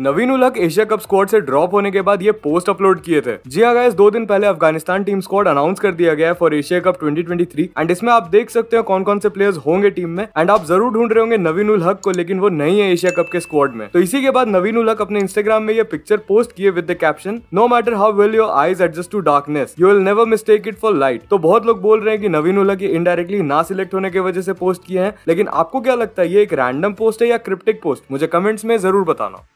नवीन ul Haq Asia Cup squad से drop होने के बाद ये पोस्ट अपलोड किए थे जी हाँ गाइस दो दिन पहले अफगानिस्तान टीम स्क्वाड अनाउंस कर दिया गया है फॉर एशिया कप 2023 एंड इसमें आप देख सकते हो कौन कौन से प्लेयर्स होंगे टीम में एंड आप जरूर ढूंढ रहे होंगे नवीन उल हक को लेकिन वो नहीं है एशिया कप के स्क्वाड में तो इसी के बाद नवीन उलक अपने इंस्टाग्राम में ये पिक्चर पोस्ट किए with the caption no matter how will your eyes adjust to darkness you will never mistake it for light तो बहुत लोग बोल रहे हैं कि नवीन उलक ये इनडायरेक्टली ना सिलेक्ट होने की वजह से पोस्ट किए हैं लेकिन आपको क्या लगता है ये एक रैंडम पोस्ट है या क्रिप्टिक पोस्ट मुझे कमेंट्स में जरूर बताना